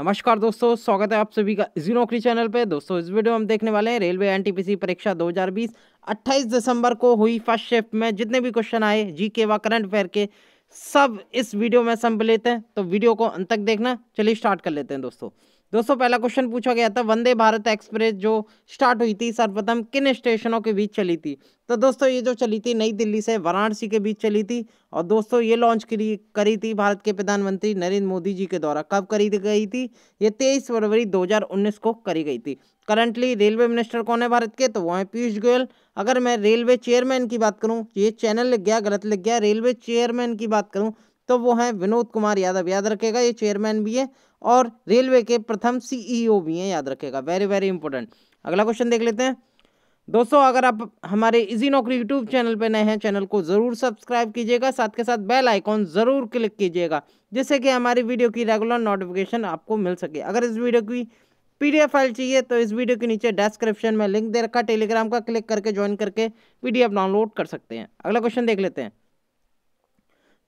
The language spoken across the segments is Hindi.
नमस्कार दोस्तों स्वागत है आप सभी का इसी नौकरी चैनल पे दोस्तों इस वीडियो में हम देखने वाले हैं रेलवे एनटीपीसी परीक्षा 2020 28 दिसंबर को हुई फर्स्ट शिफ्ट में जितने भी क्वेश्चन आए जीके व करंट अफेयर के सब इस वीडियो में सम्मिलित हैं तो वीडियो को अंत तक देखना चलिए स्टार्ट कर लेते हैं दोस्तों दोस्तों पहला क्वेश्चन पूछा गया था वंदे भारत एक्सप्रेस जो स्टार्ट हुई थी सर्वप्रथम किन स्टेशनों के बीच चली थी तो दोस्तों ये जो चली थी नई दिल्ली से वाराणसी के बीच चली थी और दोस्तों ये लॉन्च करी करी थी भारत के प्रधानमंत्री नरेंद्र मोदी जी के द्वारा कब करी गई थी ये तेईस फरवरी दो को करी गई थी करंटली रेलवे मिनिस्टर कौन है भारत के तो वो हैं पीयूष गोयल अगर मैं रेलवे चेयरमैन की बात करूँ ये चैनल लिख गया गलत लिख गया रेलवे चेयरमैन की बात करूँ तो वो हैं विनोद कुमार यादव याद रखेगा ये चेयरमैन भी है और रेलवे के प्रथम सीईओ e भी हैं याद रखेगा वेरी वेरी इंपॉर्टेंट अगला क्वेश्चन देख लेते हैं दोस्तों अगर आप हमारे इजी नौकरी यूट्यूब चैनल पर नए हैं चैनल को ज़रूर सब्सक्राइब कीजिएगा साथ के साथ बेल आइकॉन ज़रूर क्लिक कीजिएगा जिससे कि हमारी वीडियो की रेगुलर नोटिफिकेशन आपको मिल सके अगर इस वीडियो की पीडीएफ फाइल चाहिए तो इस वीडियो के नीचे डिस्क्रिप्शन में लिंक दे रखा टेलीग्राम का क्लिक करके ज्वाइन करके पीडीएफ डाउनलोड कर सकते हैं अगला क्वेश्चन देख लेते हैं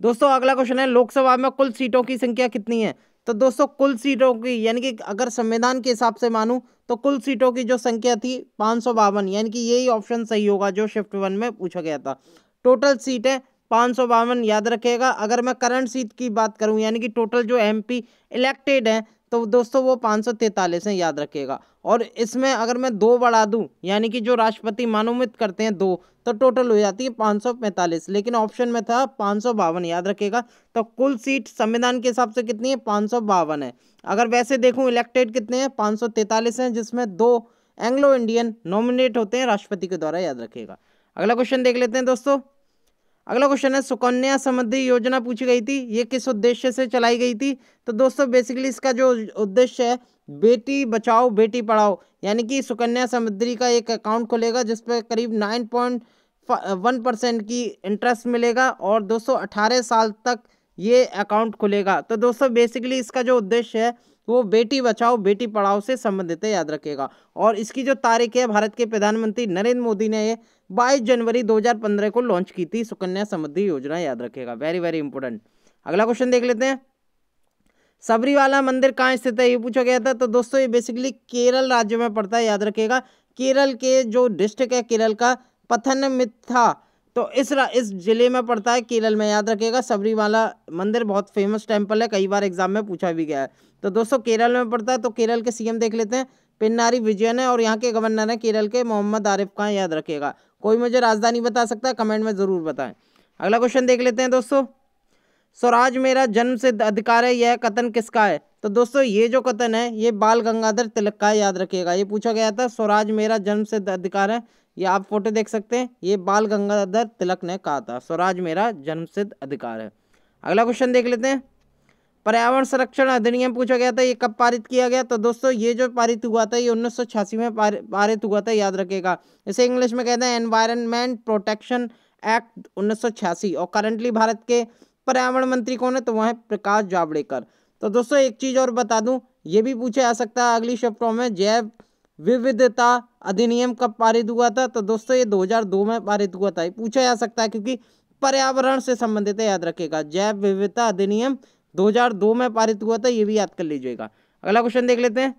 दोस्तों अगला क्वेश्चन है लोकसभा में कुल सीटों की संख्या कितनी है तो दोस्तों कुल सीटों की यानी कि अगर संविधान के हिसाब से मानूँ तो कुल सीटों की जो संख्या थी पाँच सौ बावन यानी कि यही ऑप्शन सही होगा जो शिफ्ट वन में पूछा गया था टोटल सीटें पाँच सौ बावन याद रखेगा अगर मैं करंट सीट की बात करूं यानी कि टोटल जो एमपी इलेक्टेड हैं तो दोस्तों वो पाँच सौ तैंतालीस हैं याद रखिएगा और इसमें अगर मैं दो बढ़ा दूँ यानी कि जो राष्ट्रपति मानोमित करते हैं दो तो टोटल हो जाती है पाँच सौ पैंतालीस लेकिन ऑप्शन में था पाँच सौ बावन याद रखिएगा तो कुल सीट संविधान के हिसाब से कितनी है पाँच सौ बावन है अगर वैसे देखूँ इलेक्टेड कितने हैं पाँच सौ तैंतालीस हैं जिसमें दो एंग्लो इंडियन नॉमिनेट होते हैं राष्ट्रपति के द्वारा याद रखिएगा अगला क्वेश्चन देख लेते हैं दोस्तों अगला क्वेश्चन है सुकन्या समृद्धि योजना पूछी गई थी ये किस उद्देश्य से चलाई गई थी तो दोस्तों बेसिकली इसका जो उद्देश्य है बेटी बचाओ बेटी पढ़ाओ यानी कि सुकन्या समृद्धि का एक अकाउंट खोलेगा जिस पर करीब नाइन पॉइंट वन परसेंट की इंटरेस्ट मिलेगा और दोस्तों अठारह साल तक ये अकाउंट खुलेगा तो दोस्तों बेसिकली इसका जो उद्देश्य है तो वो बेटी बचाओ बेटी पढ़ाओ से संबंधित है याद रखेगा और इसकी जो तारीख है भारत के प्रधानमंत्री नरेंद्र मोदी ने ये 22 जनवरी 2015 को लॉन्च की थी सुकन्या समृद्धि योजना याद रखेगा वेरी वेरी इंपॉर्टेंट अगला क्वेश्चन देख लेते हैं सबरीवाला मंदिर कहाँ स्थित है ये पूछा गया था तो दोस्तों ये बेसिकली केरल राज्य में पड़ता है याद रखेगा केरल के जो डिस्ट्रिक्ट है केरल का पथन मिथा तो इस इस ज़िले में पड़ता है केरल में याद रखिएगा सबरीमाला मंदिर बहुत फेमस टेम्पल है कई बार एग्जाम में पूछा भी गया है तो दोस्तों केरल में पड़ता है तो केरल के सीएम देख लेते हैं पिन्नारी विजयन है और यहाँ के गवर्नर हैं केरल के मोहम्मद आरिफ खान याद रखिएगा कोई मुझे राजधानी बता सकता है कमेंट में ज़रूर बताएं अगला क्वेश्चन देख लेते हैं दोस्तों स्वराज मेरा जन्म सिद्ध अधिकार है यह कथन किसका है तो दोस्तों ये जो कथन है ये बाल गंगाधर तिलक का याद रखिएगा ये पूछा गया था स्वराज मेरा जन्म सिद्ध अधिकार है ये आप फोटो देख सकते हैं ये बाल गंगाधर तिलक ने कहा था स्वराज मेरा जन्मसिद्ध अधिकार है अगला क्वेश्चन देख लेते हैं पर्यावरण संरक्षण अधिनियम पूछा गया था ये कब पारित किया गया तो दोस्तों ये जो पारित हुआ था ये उन्नीस में पारित हुआ था याद रखेगा इसे इंग्लिश में कहते हैं एनवायरनमेंट प्रोटेक्शन एक्ट उन्नीस और करंटली भारत के पर्यावरण मंत्री कौन है तो वह है प्रकाश जावड़ेकर तो दोस्तों एक चीज़ और बता दूं ये भी पूछा जा सकता है अगली शब्दों में जैव विविधता अधिनियम कब पारित हुआ था तो दोस्तों ये 2002 में पारित हुआ था पूछा जा सकता है क्योंकि पर्यावरण से संबंधित है याद रखेगा जैव विविधता अधिनियम 2002 में पारित हुआ था ये भी याद कर लीजिएगा अगला क्वेश्चन देख लेते हैं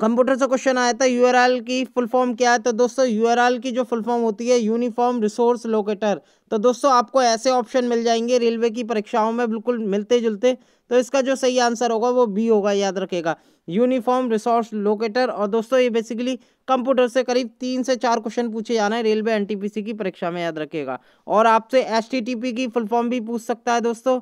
कंप्यूटर से क्वेश्चन आया था यूआरएल की फुल फॉर्म क्या है तो दोस्तों यूआरएल की जो फुल फॉर्म होती है यूनिफॉर्म रिसोर्स लोकेटर तो दोस्तों आपको ऐसे ऑप्शन मिल जाएंगे रेलवे की परीक्षाओं में बिल्कुल मिलते जुलते तो इसका जो सही आंसर होगा वो बी होगा याद रखेगा यूनिफॉर्म रिसोर्स लोकेटर और दोस्तों ये बेसिकली कंप्यूटर से करीब तीन से चार क्वेश्चन पूछे जाना है रेलवे एन की परीक्षा में याद रखेगा और आपसे एस की फुल फॉर्म भी पूछ सकता है दोस्तों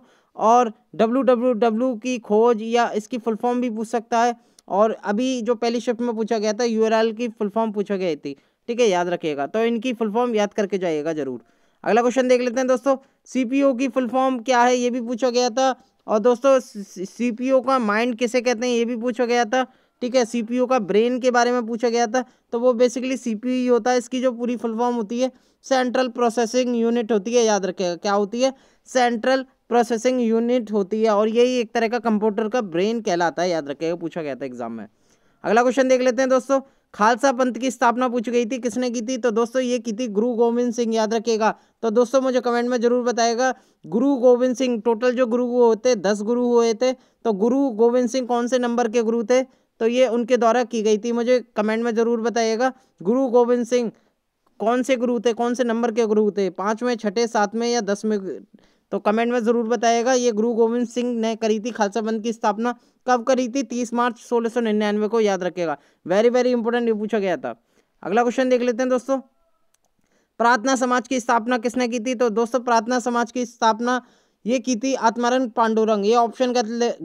और डब्ल्यू की खोज या इसकी फुल फॉर्म भी पूछ सकता है और अभी जो पहली शिफ्ट में पूछा गया था यू की फुल फॉर्म पूछा गई थी ठीक है याद रखिएगा तो इनकी फुल फॉर्म याद करके जाइएगा जरूर अगला क्वेश्चन देख लेते हैं दोस्तों सी की फुल फॉर्म क्या है ये भी पूछा गया था और दोस्तों सी का माइंड किसे कहते हैं ये भी पूछा गया था ठीक है सी का ब्रेन के बारे में पूछा गया था तो वो बेसिकली सीपीयू होता है इसकी जो पूरी फुल फॉर्म होती है सेंट्रल प्रोसेसिंग यूनिट होती है याद रखेगा क्या होती है सेंट्रल प्रोसेसिंग यूनिट होती है और यही एक तरह का कंप्यूटर का ब्रेन कहलाता है याद रखेगा पूछा गया था एग्जाम में अगला क्वेश्चन देख लेते हैं दोस्तों खालसा पंथ की स्थापना पूछी गई थी किसने की थी तो दोस्तों ये की थी गुरु गोविंद सिंह याद रखिएगा तो दोस्तों मुझे कमेंट में जरूर बताएगा गुरु गोविंद सिंह टोटल जो गुरु होते दस गुरु हुए थे तो गुरु गोविंद सिंह कौन से नंबर के गुरु थे तो ये उनके द्वारा की गई थी मुझे कमेंट में ज़रूर बताइएगा गुरु गोविंद सिंह कौन से गुरु थे कौन से नंबर के गुरु थे पाँचवें छठे सातवें या दसवें तो कमेंट में ज़रूर बताएगा ये गुरु गोविंद सिंह ने करी थी खालसा पंथ की स्थापना कब करी थी तीस मार्च सोलह सौ निन्यानवे को याद रखेगा वेरी वेरी इंपॉर्टेंट ये पूछा गया था अगला क्वेश्चन देख लेते हैं दोस्तों प्रार्थना समाज की स्थापना किसने की थी तो दोस्तों प्रार्थना समाज की स्थापना ये की थी आत्मारंग पांडुरंग ये ऑप्शन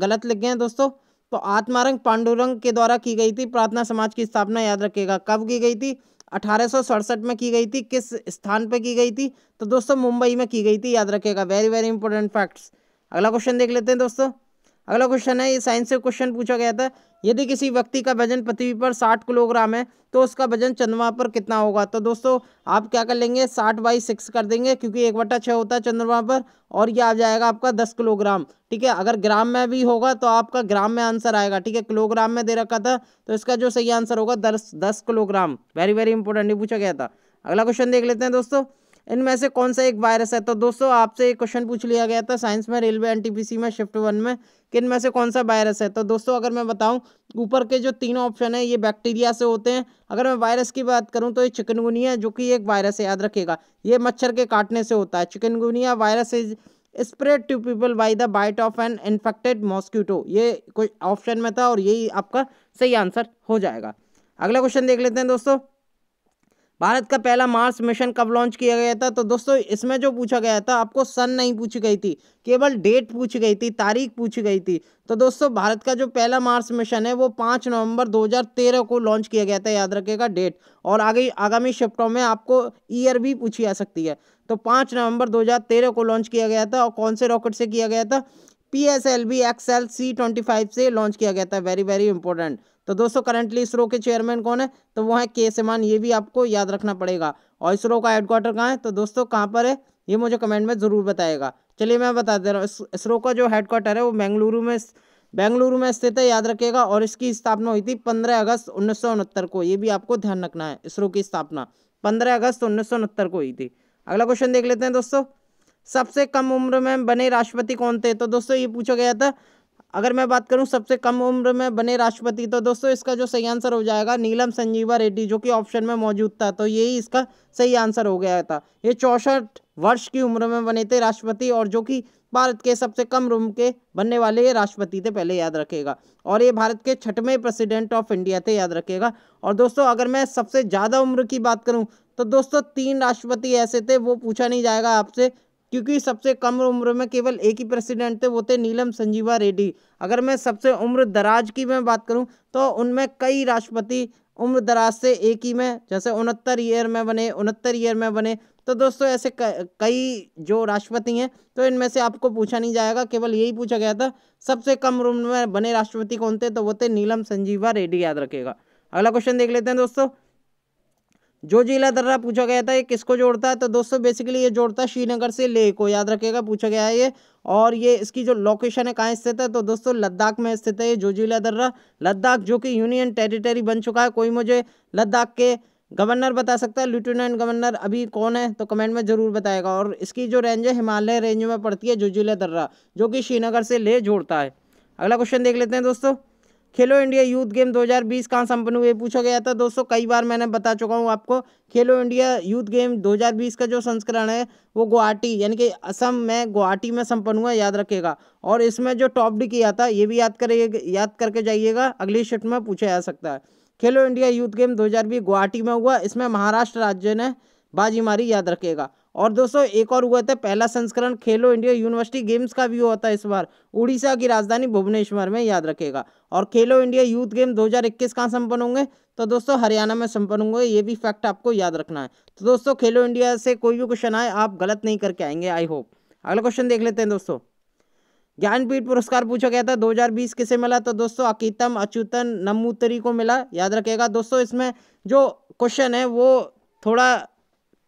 गलत गए हैं दोस्तों तो आत्मारंग पांडुरंग के द्वारा की गई थी प्रार्थना समाज की स्थापना याद रखेगा कब की गई थी अठारह में की गई थी किस स्थान पर की गई थी तो दोस्तों मुंबई में की गई थी याद रखेगा वेरी वेरी इंपॉर्टेंट फैक्ट्स अगला क्वेश्चन देख लेते हैं दोस्तों अगला क्वेश्चन है ये साइंस से क्वेश्चन पूछा गया था यदि किसी व्यक्ति का वजन पृथ्वी पर साठ किलोग्राम है तो उसका वजन चंद्रमा पर कितना होगा तो दोस्तों आप क्या कर लेंगे साठ बाई सिक्स कर देंगे क्योंकि एक बटा छः होता है चंद्रमा पर और यह आ जाएगा आपका दस किलोग्राम ठीक है अगर ग्राम में भी होगा तो आपका ग्राम में आंसर आएगा ठीक है किलोग्राम में दे रखा था तो इसका जो सही आंसर होगा दस दस किलोग्राम वेरी वेरी इंपॉर्टेंट ये पूछा गया था अगला क्वेश्चन देख लेते हैं दोस्तों इनमें से कौन सा एक वायरस है तो दोस्तों आपसे एक क्वेश्चन पूछ लिया गया था साइंस में रेलवे एनटीपीसी में शिफ्ट वन में कि इनमें से कौन सा वायरस है तो दोस्तों अगर मैं बताऊं ऊपर के जो तीन ऑप्शन है ये बैक्टीरिया से होते हैं अगर मैं वायरस की बात करूं तो ये चिकनगुनिया जो कि एक वायरस है याद रखेगा ये मच्छर के काटने से होता है chikungunya virus is spread to people by the bite of an infected mosquito ये कोई ऑप्शन में था और यही आपका सही आंसर हो जाएगा अगला क्वेश्चन देख लेते हैं दोस्तों भारत का पहला मार्स मिशन कब लॉन्च किया गया था तो दोस्तों इसमें जो पूछा गया था आपको सन नहीं पूछी गई थी केवल डेट पूछी गई थी तारीख पूछी गई थी तो दोस्तों भारत का जो पहला मार्स मिशन है वो पाँच नवंबर 2013 को लॉन्च किया गया था याद रखेगा डेट और आगे आगामी शिफ्टों में आपको ईयर भी पूछी जा सकती है तो पाँच नवम्बर दो को लॉन्च किया गया था और कौन से रॉकेट से किया गया था P S L V X L C twenty five से लॉन्च किया गया था वेरी वेरी इंपॉर्टेंट तो दोस्तों करंटली इसरो के चेयरमैन कौन है तो वो है के सिमान ये भी आपको याद रखना पड़ेगा और इसरो का हेडक्वार्टर कहाँ है तो दोस्तों कहाँ पर है ये मुझे कमेंट में ज़रूर बताएगा चलिए मैं बता दे रहा हूँ इसरो का जो हेडक्वार्टर है वो बेंगलुरु में बेंगलुरु में स्थित है याद रखिएगा और इसकी स्थापना हुई थी पंद्रह अगस्त उन्नीस को ये भी आपको ध्यान रखना है इसरो की स्थापना पंद्रह अगस्त उन्नीस को हुई थी अगला क्वेश्चन देख लेते हैं दोस्तों सबसे कम उम्र में बने राष्ट्रपति कौन थे तो दोस्तों ये पूछा गया था अगर मैं बात करूं सबसे कम उम्र में बने राष्ट्रपति तो दोस्तों इसका जो सही आंसर हो जाएगा नीलम संजीवा रेड्डी जो कि ऑप्शन में मौजूद था तो यही इसका सही आंसर हो गया था ये चौंसठ वर्ष की उम्र में बने थे राष्ट्रपति और जो कि भारत के सबसे कम उम्र के बनने वाले राष्ट्रपति थे पहले याद रखेगा और ये भारत के छठवें प्रेसिडेंट ऑफ इंडिया थे याद रखेगा और दोस्तों अगर मैं सबसे ज़्यादा उम्र की बात करूँ तो दोस्तों तीन राष्ट्रपति ऐसे थे वो पूछा नहीं जाएगा आपसे क्योंकि सबसे कम उम्र में केवल एक ही प्रेसिडेंट थे वो थे नीलम संजीवा रेड्डी अगर मैं सबसे उम्र दराज की मैं बात करूं तो उनमें कई राष्ट्रपति उम्र दराज से एक ही में जैसे उनहत्तर ईयर में बने उनहत्तर ईयर में बने तो दोस्तों ऐसे कई जो राष्ट्रपति हैं तो इनमें से आपको पूछा नहीं जाएगा केवल यही पूछा गया था सबसे कम उम्र में बने राष्ट्रपति कौन थे तो वो थे नीलम संजीवा रेड्डी याद रखेगा अगला क्वेश्चन देख लेते हैं दोस्तों जो जिला दर्रा पूछा गया था ये किसको जोड़ता है तो दोस्तों बेसिकली ये जोड़ता है श्रीनगर से लेह को याद रखिएगा पूछा गया है ये और ये इसकी जो लोकेशन है कहाँ स्थित है तो दोस्तों लद्दाख में स्थित है ये जो जिला दर्रा लद्दाख जो कि यूनियन टेरिटरी बन चुका है कोई मुझे लद्दाख के गवर्नर बता सकता है लेफ्टिनेंट गवर्नर अभी कौन है तो कमेंट में ज़रूर बताएगा और इसकी जो रेंज है हिमालय रेंज में पड़ती है जुजिला दर्रा जो कि श्रीनगर से ले जोड़ता है अगला क्वेश्चन देख लेते हैं दोस्तों खेलो इंडिया यूथ गेम 2020 कहाँ संपन्न हुए पूछा गया था दोस्तों कई बार मैंने बता चुका हूँ आपको खेलो इंडिया यूथ गेम 2020 का जो संस्करण है वो गुवाहाटी यानी कि असम में गुवाहाटी में संपन्न हुआ याद रखेगा और इसमें जो टॉप डी किया था ये भी याद करिए याद करके जाइएगा अगली शिफ्ट में पूछा जा सकता है खेलो इंडिया यूथ गेम दो हज़ार गुवाहाटी में हुआ इसमें महाराष्ट्र राज्य ने बाजी मारी याद रखेगा और दोस्तों एक और हुआ था पहला संस्करण खेलो इंडिया यूनिवर्सिटी गेम्स का भी हुआ था इस बार उड़ीसा की राजधानी भुवनेश्वर में याद रखेगा और खेलो इंडिया यूथ गेम 2021 कहाँ संपन्न होंगे तो दोस्तों हरियाणा में संपन्न होंगे ये भी फैक्ट आपको याद रखना है तो दोस्तों खेलो इंडिया से कोई भी क्वेश्चन आए आप गलत नहीं करके आएंगे आई होप अगला क्वेश्चन देख लेते हैं दोस्तों ज्ञानपीठ पुरस्कार पूछा गया था 2020 किसे मिला तो दोस्तों अकीतम अच्युतन नमूतरी को मिला याद रखेगा दोस्तों इसमें जो क्वेश्चन है वो थोड़ा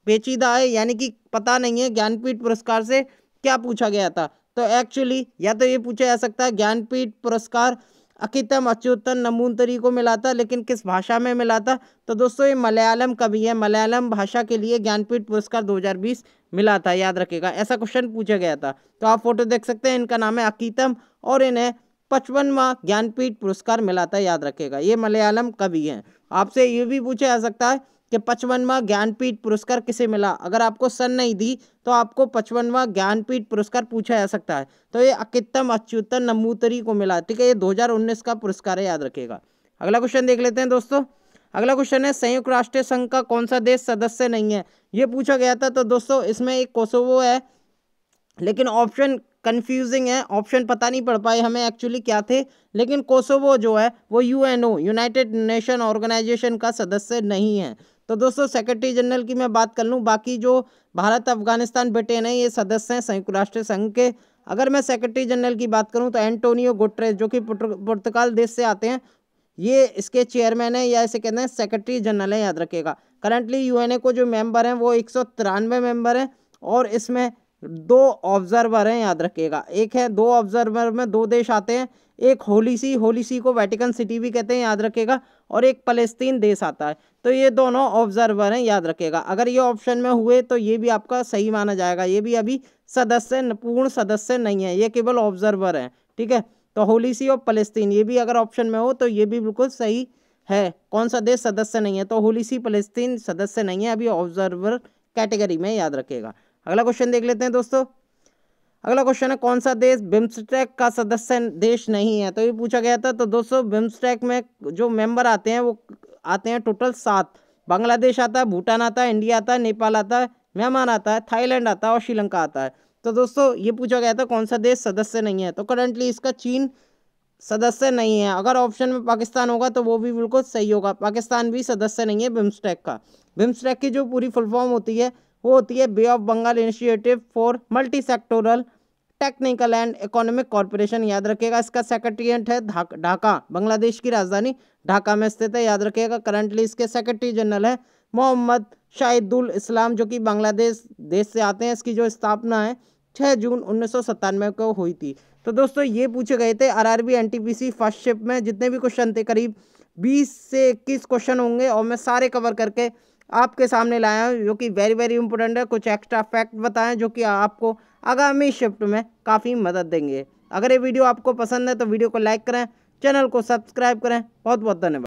पेचीदा है यानी कि पता नहीं है ज्ञानपीठ पुरस्कार से क्या पूछा गया था तो एक्चुअली या तो ये पूछा जा सकता है ज्ञानपीठ पुरस्कार अकितम अच्युतन नमूनतरी को मिला था लेकिन किस भाषा में मिला था तो दोस्तों ये मलयालम कवि है मलयालम भाषा के लिए ज्ञानपीठ पुरस्कार 2020 मिला था याद रखेगा ऐसा क्वेश्चन पूछा गया था तो आप फोटो देख सकते हैं इनका नाम है अकीतम और इन्हें पचपनवा ज्ञानपीठ पुरस्कार मिला था याद रखेगा ये मलयालम कवि हैं आपसे ये भी पूछा जा सकता है कि पचपनवा ज्ञानपीठ पुरस्कार किसे मिला अगर आपको सन नहीं दी तो आपको पचपनवा ज्ञानपीठ पुरस्कार पूछा जा सकता है तो ये अकितम अच्युतन नमूतरी को मिला ठीक है ये 2019 का पुरस्कार है याद रखेगा अगला क्वेश्चन देख लेते हैं दोस्तों अगला क्वेश्चन है संयुक्त राष्ट्र संघ का कौन सा देश सदस्य नहीं है ये पूछा गया था तो दोस्तों इसमें एक कोसोवो है लेकिन ऑप्शन कन्फ्यूजिंग है ऑप्शन पता नहीं पड़ पाए हमें एक्चुअली क्या थे लेकिन कोसोवो जो है वो यूएनओ यूनाइटेड नेशन ऑर्गेनाइजेशन का सदस्य नहीं है तो दोस्तों सेक्रेटरी जनरल की मैं बात कर लूँ बाकी जो भारत अफगानिस्तान ब्रिटेन है ये सदस्य हैं संयुक्त राष्ट्र संघ के अगर मैं सेक्रेटरी जनरल की बात करूँ तो एंटोनियो गुटरेस जो कि पुर्तगाल देश से आते हैं ये इसके चेयरमैन है या इसे कहते हैं सेक्रेटरी जनरल है याद रखेगा करंटली यूएनए को जो मेंबर हैं वो एक सौ तिरानवे मेम्बर हैं और इसमें दो ऑब्जर्वर हैं याद रखिएगा एक है दो ऑब्जर्वर में दो देश आते हैं एक होली सी होली सी को वेटिकन सिटी भी कहते हैं याद रखेगा और एक फलस्तीन देश आता है तो ये दोनों ऑब्जर्वर हैं याद रखेगा अगर ये ऑप्शन में हुए तो ये भी आपका सही माना जाएगा ये भी अभी सदस्य पूर्ण सदस्य नहीं है ये केवल ऑब्जर्वर हैं ठीक है तो होली सी और फलस्तीन ये भी अगर ऑप्शन में हो तो ये भी बिल्कुल सही है कौन सा देश सदस्य नहीं है तो होली सी फलस्तीन सदस्य नहीं है अभी ऑब्जर्वर कैटेगरी में याद रखेगा अगला क्वेश्चन देख लेते हैं दोस्तों अगला क्वेश्चन है कौन सा देश बिम्स्टेक का सदस्य देश नहीं है तो ये पूछा गया था तो दोस्तों बिम्स्टेक में जो मेंबर आते हैं वो आते हैं टोटल सात बांग्लादेश आता है भूटान आता है इंडिया आता है नेपाल आता है म्यांमार आता है थाईलैंड आता है और श्रीलंका आता है तो दोस्तों ये पूछा गया था कौन सा देश सदस्य नहीं है तो करंटली इसका चीन सदस्य नहीं है अगर ऑप्शन में पाकिस्तान होगा तो वो भी बिल्कुल सही होगा पाकिस्तान भी सदस्य नहीं है बिम्स्टेक का बिम्स्टेक की जो पूरी फुल फॉर्म होती है वो होती है bay of Bengal initiative for multi sectoral technical and economic corporation याद रखिएगा इसका सेक्रेटरीट है ढाका बांग्लादेश की राजधानी ढाका में स्थित है याद रखिएगा करंटली इसके सेक्रेटरी जनरल है मोहम्मद शाहिदुल इस्लाम जो कि बांग्लादेश देश से आते हैं इसकी जो स्थापना है छः जून उन्नीस को हुई थी तो दोस्तों ये पूछे गए थे आरआरबी एनटीपीसी फर्स्ट शिप में जितने भी क्वेश्चन थे करीब 20 से 21 क्वेश्चन होंगे और मैं सारे कवर करके आपके सामने लाया हूँ जो कि वेरी वेरी इंपॉर्टेंट है कुछ एक्स्ट्रा फैक्ट बताएं जो कि आपको आगामी शिफ्ट में काफ़ी मदद देंगे अगर ये वीडियो आपको पसंद है तो वीडियो को लाइक करें चैनल को सब्सक्राइब करें बहुत बहुत धन्यवाद